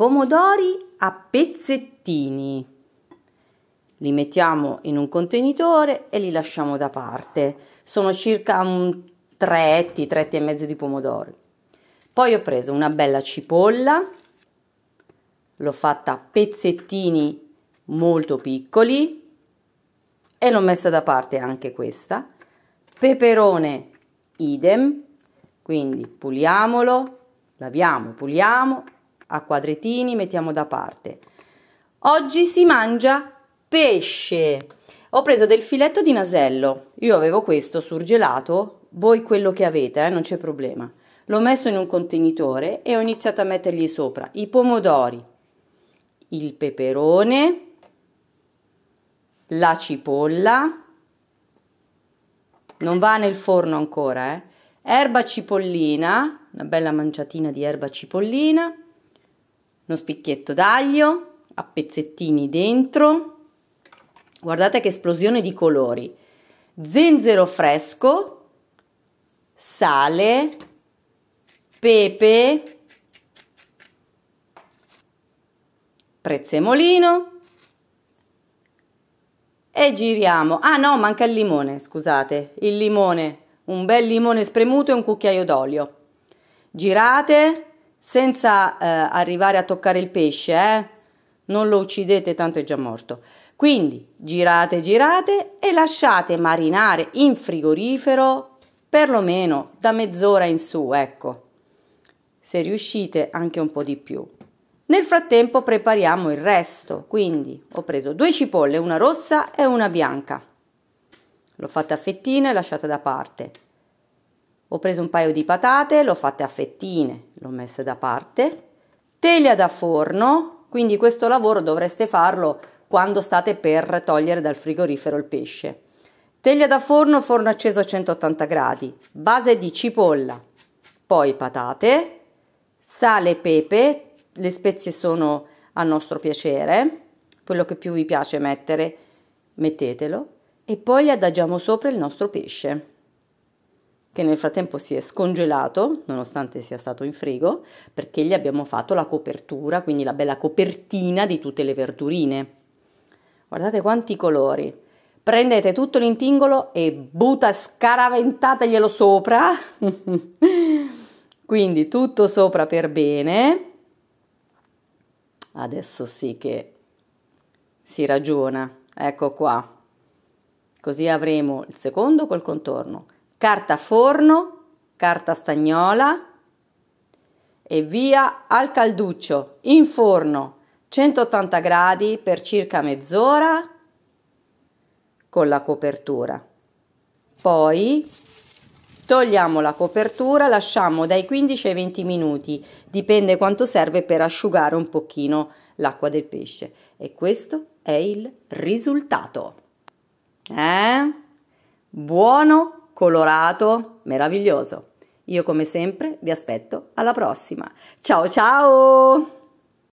pomodori a pezzettini. Li mettiamo in un contenitore e li lasciamo da parte. Sono circa 3 etti, 3 etti e mezzo di pomodori. Poi ho preso una bella cipolla, l'ho fatta a pezzettini molto piccoli e l'ho messa da parte anche questa. Peperone idem, quindi puliamolo, laviamo, puliamo a quadretini, mettiamo da parte. Oggi si mangia pesce. Ho preso del filetto di nasello, io avevo questo surgelato, voi quello che avete, eh, non c'è problema. L'ho messo in un contenitore e ho iniziato a mettergli sopra i pomodori, il peperone, la cipolla, non va nel forno ancora, eh? erba cipollina, una bella manciatina di erba cipollina, uno spicchietto d'aglio a pezzettini dentro guardate che esplosione di colori zenzero fresco sale pepe prezzemolino e giriamo ah no manca il limone scusate il limone un bel limone spremuto e un cucchiaio d'olio girate senza eh, arrivare a toccare il pesce, eh? non lo uccidete tanto è già morto. Quindi girate, girate e lasciate marinare in frigorifero perlomeno da mezz'ora in su, ecco. Se riuscite anche un po' di più. Nel frattempo prepariamo il resto, quindi ho preso due cipolle, una rossa e una bianca. L'ho fatta a fettine e lasciata da parte. Ho preso un paio di patate, l'ho fatte a fettine, l'ho messe da parte. Teglia da forno, quindi questo lavoro dovreste farlo quando state per togliere dal frigorifero il pesce. Teglia da forno, forno acceso a 180 gradi, base di cipolla, poi patate, sale e pepe, le spezie sono a nostro piacere, quello che più vi piace mettere, mettetelo e poi gli adagiamo sopra il nostro pesce che nel frattempo si è scongelato, nonostante sia stato in frigo, perché gli abbiamo fatto la copertura, quindi la bella copertina di tutte le verdurine. Guardate quanti colori. Prendete tutto l'intingolo e butta scaraventateglielo sopra. quindi tutto sopra per bene. Adesso sì che si ragiona. Ecco qua. Così avremo il secondo col contorno carta forno, carta stagnola e via al calduccio in forno 180 gradi per circa mezz'ora con la copertura. Poi togliamo la copertura, lasciamo dai 15 ai 20 minuti, dipende quanto serve per asciugare un pochino l'acqua del pesce. E questo è il risultato. Eh? Buono colorato, meraviglioso. Io come sempre vi aspetto alla prossima. Ciao ciao!